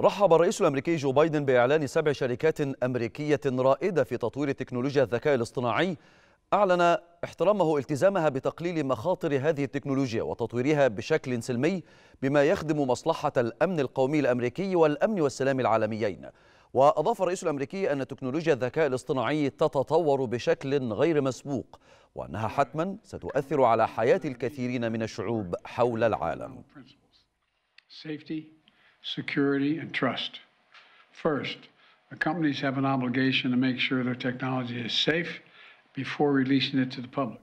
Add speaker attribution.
Speaker 1: رحب الرئيس الامريكي جو بايدن باعلان سبع شركات امريكيه رائده في تطوير تكنولوجيا الذكاء الاصطناعي اعلن احترامه التزامها بتقليل مخاطر هذه التكنولوجيا وتطويرها بشكل سلمي بما يخدم مصلحه الامن القومي الامريكي والامن والسلام العالميين واضاف الرئيس الامريكي ان تكنولوجيا الذكاء الاصطناعي تتطور بشكل غير مسبوق وانها حتما ستؤثر على حياه الكثيرين من الشعوب حول العالم
Speaker 2: security, and trust. First, the companies have an obligation to make sure their technology is safe before releasing it to the public.